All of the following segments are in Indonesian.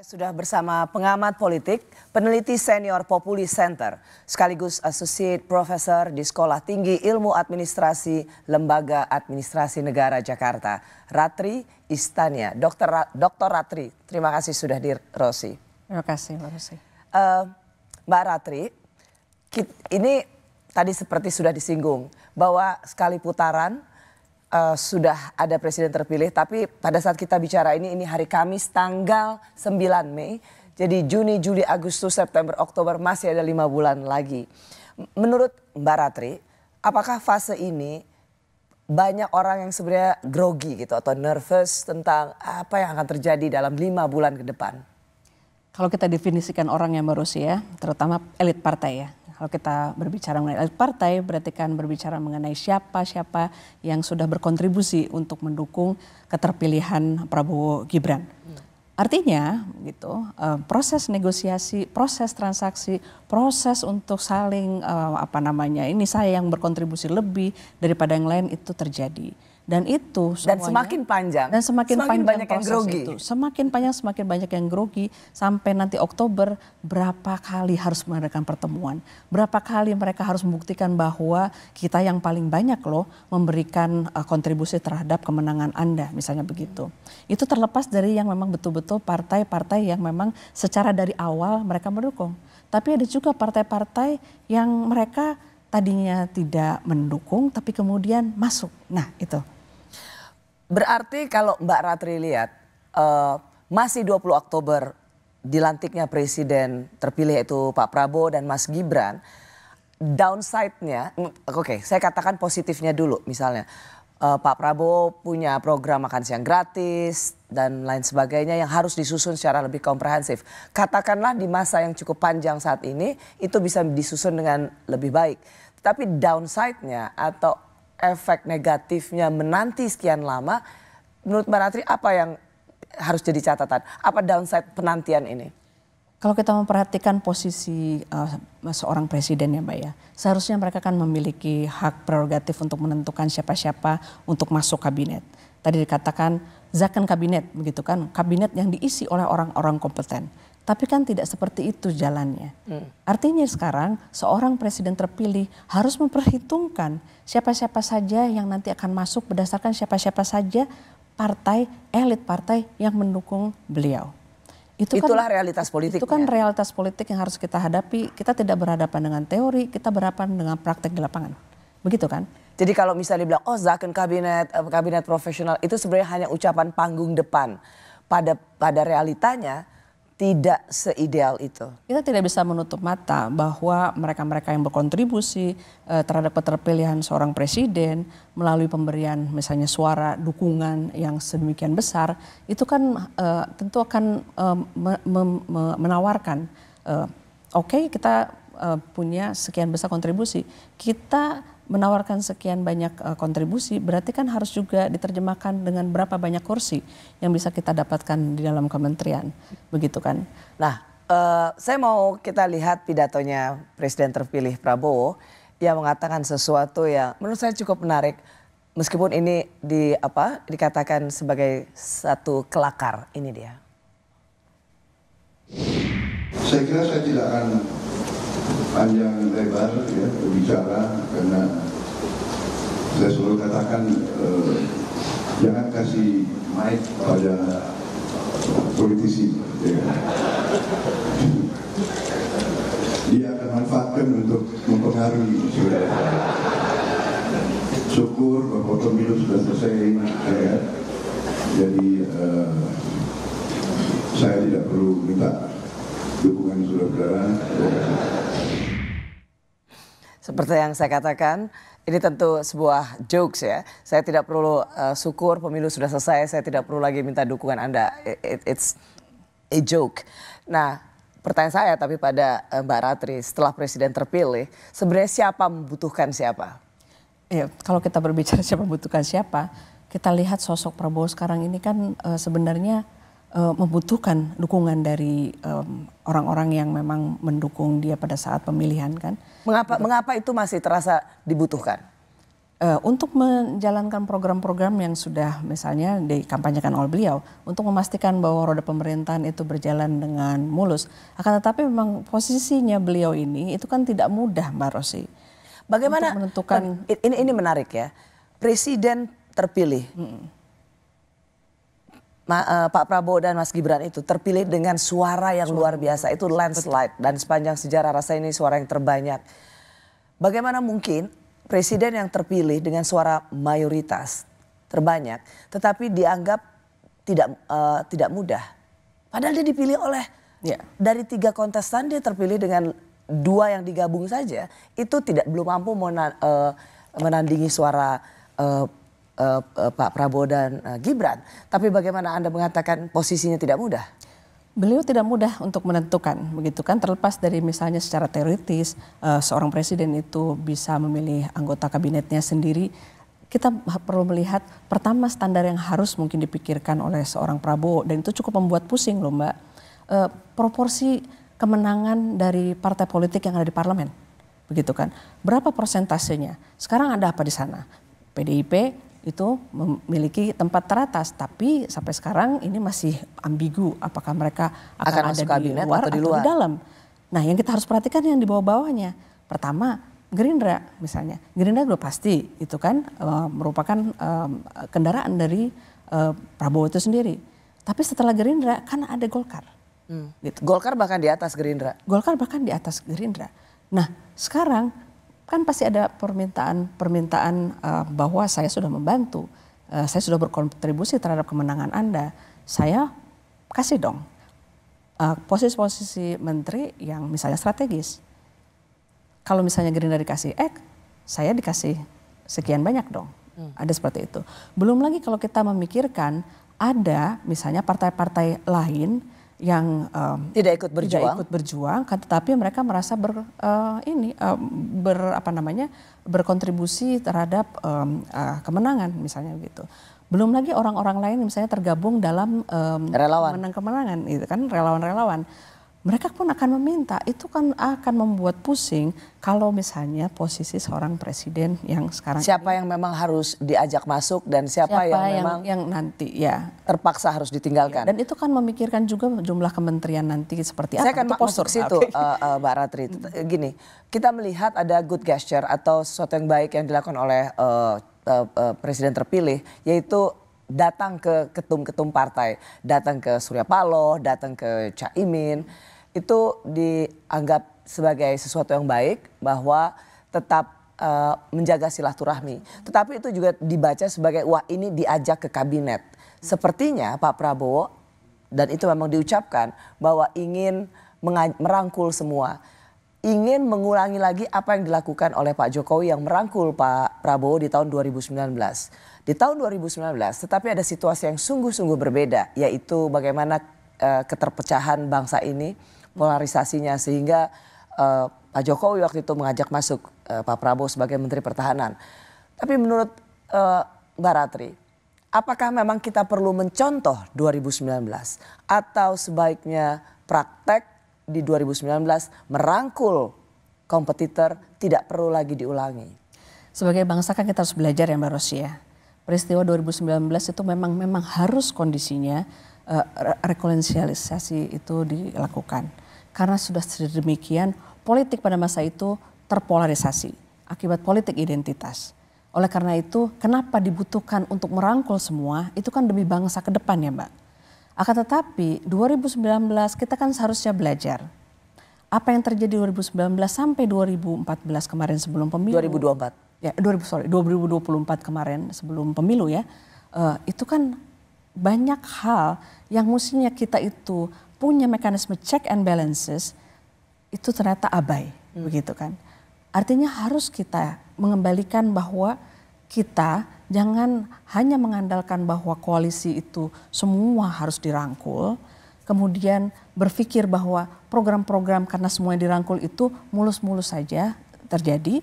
Sudah bersama pengamat politik, peneliti senior Populi Center, sekaligus Associate Professor di Sekolah Tinggi Ilmu Administrasi Lembaga Administrasi Negara Jakarta, Ratri Istania. Dokter, Ra Dokter Ratri, terima kasih sudah di Rosi. Terima kasih, Mbak Rosi. Uh, Mbak Ratri, ini tadi seperti sudah disinggung, bahwa sekali putaran uh, sudah ada presiden terpilih, tapi pada saat kita bicara ini, ini hari Kamis tanggal 9 Mei. Jadi Juni, Juli, Agustus, September, Oktober masih ada lima bulan lagi. Menurut Mbak Ratri, apakah fase ini banyak orang yang sebenarnya grogi gitu atau nervous tentang apa yang akan terjadi dalam lima bulan ke depan? Kalau kita definisikan orang yang baru sih ya, terutama elit partai ya, kalau kita berbicara mengenai elit partai, berarti kan berbicara mengenai siapa-siapa yang sudah berkontribusi untuk mendukung keterpilihan Prabowo Gibran. Artinya, gitu, eh, proses negosiasi, proses transaksi, proses untuk saling eh, apa namanya ini saya yang berkontribusi lebih daripada yang lain itu terjadi dan itu semuanya, dan semakin panjang dan semakin, semakin panjang banyak yang grogi. itu semakin panjang semakin banyak yang grogi sampai nanti Oktober berapa kali harus mengadakan pertemuan berapa kali mereka harus membuktikan bahwa kita yang paling banyak loh memberikan uh, kontribusi terhadap kemenangan Anda misalnya begitu itu terlepas dari yang memang betul-betul partai-partai yang memang secara dari awal mereka mendukung tapi ada juga partai-partai yang mereka tadinya tidak mendukung tapi kemudian masuk nah itu Berarti kalau Mbak Ratri lihat uh, masih 20 Oktober dilantiknya presiden terpilih yaitu Pak Prabowo dan Mas Gibran, downside-nya, oke okay, saya katakan positifnya dulu misalnya. Uh, Pak Prabowo punya program makan siang gratis dan lain sebagainya yang harus disusun secara lebih komprehensif. Katakanlah di masa yang cukup panjang saat ini itu bisa disusun dengan lebih baik. Tapi downside-nya atau efek negatifnya menanti sekian lama, menurut Mbak Ratri apa yang harus jadi catatan? Apa downside penantian ini? Kalau kita memperhatikan posisi uh, seorang presiden ya Mbak ya, seharusnya mereka kan memiliki hak prerogatif untuk menentukan siapa-siapa untuk masuk kabinet. Tadi dikatakan zakan kabinet begitu kan, kabinet yang diisi oleh orang-orang kompeten. Tapi kan tidak seperti itu jalannya. Hmm. Artinya sekarang seorang presiden terpilih harus memperhitungkan siapa-siapa saja yang nanti akan masuk berdasarkan siapa-siapa saja partai elit partai yang mendukung beliau. Itu kan Itulah kan, realitas politik. Itu kan realitas politik yang harus kita hadapi. Kita tidak berhadapan dengan teori, kita berhadapan dengan praktek di lapangan. Begitu kan? Jadi kalau misalnya dibilang, oh zaken kabinet eh, kabinet profesional itu sebenarnya hanya ucapan panggung depan. Pada pada realitanya tidak seideal itu. Kita tidak bisa menutup mata bahwa mereka-mereka yang berkontribusi eh, terhadap keterpilihan seorang presiden melalui pemberian misalnya suara dukungan yang sedemikian besar itu kan eh, tentu akan eh, me me me menawarkan oke okay, kita punya sekian besar kontribusi. Kita menawarkan sekian banyak uh, kontribusi, berarti kan harus juga diterjemahkan dengan berapa banyak kursi yang bisa kita dapatkan di dalam kementerian, begitu kan? Nah, uh, saya mau kita lihat pidatonya Presiden terpilih Prabowo yang mengatakan sesuatu yang menurut saya cukup menarik. Meskipun ini di apa dikatakan sebagai satu kelakar, ini dia. Saya kira saya tidak akan panjang lebar ya berbicara saya selalu katakan eh, jangan kasih mic pada politisi ya. dia akan manfaatkan untuk mempengaruhi sudah syukur bahwa pemilu sudah selesai ya. jadi eh, saya tidak perlu minta dukungan saudara-saudara seperti yang saya katakan ini tentu sebuah jokes ya. Saya tidak perlu uh, syukur pemilu sudah selesai, saya tidak perlu lagi minta dukungan Anda. It, it's a joke. Nah, pertanyaan saya tapi pada eh, Mbak Ratri, setelah presiden terpilih, sebenarnya siapa membutuhkan siapa? Ya, kalau kita berbicara siapa membutuhkan siapa, kita lihat sosok Prabowo sekarang ini kan uh, sebenarnya uh, membutuhkan dukungan dari orang orang-orang yang memang mendukung dia pada saat pemilihan kan. Mengapa mengapa itu masih terasa dibutuhkan? Uh, untuk menjalankan program-program yang sudah misalnya dikampanyekan oleh beliau untuk memastikan bahwa roda pemerintahan itu berjalan dengan mulus. Akan tetapi memang posisinya beliau ini itu kan tidak mudah Mbak Rosi. Bagaimana menentukan ini ini menarik ya. Presiden terpilih. Hmm. Ma, uh, Pak Prabowo dan Mas Gibran itu terpilih dengan suara yang luar biasa itu landslide dan sepanjang sejarah rasa ini suara yang terbanyak. Bagaimana mungkin presiden yang terpilih dengan suara mayoritas terbanyak tetapi dianggap tidak uh, tidak mudah. Padahal dia dipilih oleh ya. dari tiga kontestan dia terpilih dengan dua yang digabung saja itu tidak belum mampu mena, uh, menandingi suara uh, uh, uh, Pak Prabowo dan uh, Gibran. Tapi bagaimana Anda mengatakan posisinya tidak mudah? Beliau tidak mudah untuk menentukan, begitu kan? Terlepas dari misalnya secara teoritis uh, seorang presiden itu bisa memilih anggota kabinetnya sendiri, kita perlu melihat pertama standar yang harus mungkin dipikirkan oleh seorang Prabowo dan itu cukup membuat pusing loh Mbak. E, proporsi kemenangan dari partai politik yang ada di parlemen, begitu kan? Berapa persentasenya? Sekarang ada apa di sana? PDIP itu memiliki tempat teratas tapi sampai sekarang ini masih ambigu apakah mereka akan, akan ada di luar atau di luar atau di dalam. Nah, yang kita harus perhatikan yang di bawah-bawahnya. Pertama, Gerindra misalnya. Gerindra sudah pasti itu kan uh, merupakan uh, kendaraan dari uh, Prabowo itu sendiri. Tapi setelah Gerindra kan ada Golkar. Hmm. Gitu. Golkar bahkan di atas Gerindra. Golkar bahkan di atas Gerindra. Nah, sekarang kan pasti ada permintaan permintaan uh, bahwa saya sudah membantu, uh, saya sudah berkontribusi terhadap kemenangan Anda, saya kasih dong eh, posisi-posisi uh, menteri yang misalnya strategis. Kalau misalnya Gerindra dikasih X, saya dikasih sekian banyak dong. Hmm. Ada seperti itu. Belum lagi kalau kita memikirkan ada misalnya partai-partai lain yang um, tidak ikut berjuang, tidak ikut berjuang, kan, tetapi mereka merasa ber uh, ini uh, ber apa namanya berkontribusi terhadap um, uh, kemenangan misalnya gitu. Belum lagi orang-orang lain misalnya tergabung dalam um, relawan menang kemenangan, itu kan relawan-relawan mereka pun akan meminta itu kan akan membuat pusing kalau misalnya posisi seorang presiden yang sekarang siapa ini, yang memang harus diajak masuk dan siapa, siapa yang, yang memang yang nanti ya terpaksa harus ditinggalkan dan itu kan memikirkan juga jumlah kementerian nanti seperti saya apa saya akan postur situ okay. uh, eh, uh, eh, Mbak Ratri hmm. gini kita melihat ada good gesture atau sesuatu yang baik yang dilakukan oleh uh, uh, uh, presiden terpilih yaitu datang ke ketum-ketum partai, datang ke Surya Paloh, datang ke Caimin, itu dianggap sebagai sesuatu yang baik bahwa tetap uh, menjaga silaturahmi. Tetapi itu juga dibaca sebagai wah ini diajak ke kabinet. Sepertinya Pak Prabowo dan itu memang diucapkan bahwa ingin merangkul semua ingin mengulangi lagi apa yang dilakukan oleh Pak Jokowi yang merangkul Pak Prabowo di tahun 2019. Di tahun 2019 tetapi ada situasi yang sungguh-sungguh berbeda yaitu bagaimana uh, keterpecahan bangsa ini, polarisasinya sehingga uh, Pak Jokowi waktu itu mengajak masuk uh, Pak Prabowo sebagai Menteri Pertahanan. Tapi menurut uh, Mbak Ratri, apakah memang kita perlu mencontoh 2019 atau sebaiknya praktek di 2019 merangkul kompetitor tidak perlu lagi diulangi? sebagai bangsa kan kita harus belajar ya Mbak Rosia. Ya. Peristiwa 2019 itu memang memang harus kondisinya uh, eh, rekonsiliasi itu dilakukan. Karena sudah sedemikian politik pada masa itu terpolarisasi akibat politik identitas. Oleh karena itu, kenapa dibutuhkan untuk merangkul semua itu kan demi bangsa ke depan ya Mbak. Akan tetapi 2019 kita kan seharusnya belajar apa yang terjadi 2019 sampai 2014 kemarin sebelum pemilu. 2024 ya 2000 sorry 2024 kemarin sebelum pemilu ya uh, itu kan banyak hal yang mestinya kita itu punya mekanisme check and balances itu ternyata abai hmm. begitu kan artinya harus kita mengembalikan bahwa kita jangan hanya mengandalkan bahwa koalisi itu semua harus dirangkul, kemudian berpikir bahwa program-program karena semuanya dirangkul itu mulus-mulus saja terjadi,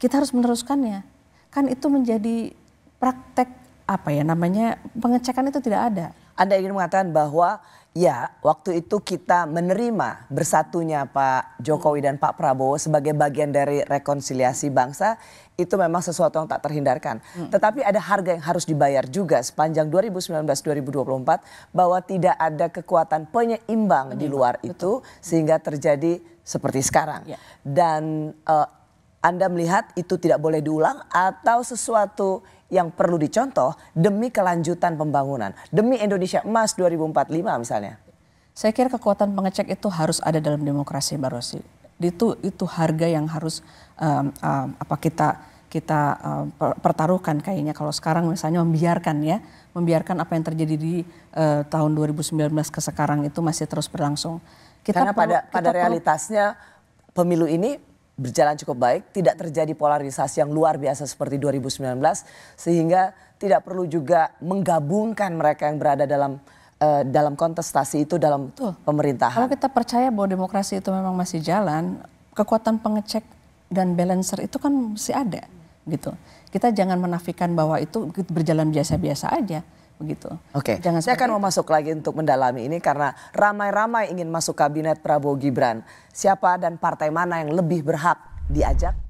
kita harus meneruskannya. Kan itu menjadi praktek apa ya namanya pengecekan itu tidak ada. Anda ingin mengatakan bahwa ya waktu itu kita menerima bersatunya Pak Jokowi dan Pak Prabowo sebagai bagian dari rekonsiliasi bangsa itu memang sesuatu yang tak terhindarkan. Hmm. Tetapi ada harga yang harus dibayar juga sepanjang 2019-2024 bahwa tidak ada kekuatan penyeimbang, penyeimbang. di luar Betul. itu sehingga terjadi seperti sekarang. Ya. Dan uh, anda melihat itu tidak boleh diulang atau sesuatu yang perlu dicontoh demi kelanjutan pembangunan, demi Indonesia Emas 2045 misalnya? Saya kira kekuatan pengecek itu harus ada dalam demokrasi Mbak Rosi. Itu itu harga yang harus um, um, apa kita kita um, pertaruhkan kayaknya kalau sekarang misalnya membiarkan ya, membiarkan apa yang terjadi di uh, tahun 2019 ke sekarang itu masih terus berlangsung. Kita Karena pada pada realitasnya pemilu ini berjalan cukup baik, tidak terjadi polarisasi yang luar biasa seperti 2019 sehingga tidak perlu juga menggabungkan mereka yang berada dalam uh, dalam kontestasi itu dalam Tuh. pemerintahan. Kalau kita percaya bahwa demokrasi itu memang masih jalan, kekuatan pengecek dan balancer itu kan masih ada gitu. Kita jangan menafikan bahwa itu berjalan biasa-biasa aja begitu. Oke. Okay. Jangan saya akan mau masuk lagi untuk mendalami ini karena ramai-ramai ingin masuk kabinet Prabowo Gibran. Siapa dan partai mana yang lebih berhak diajak?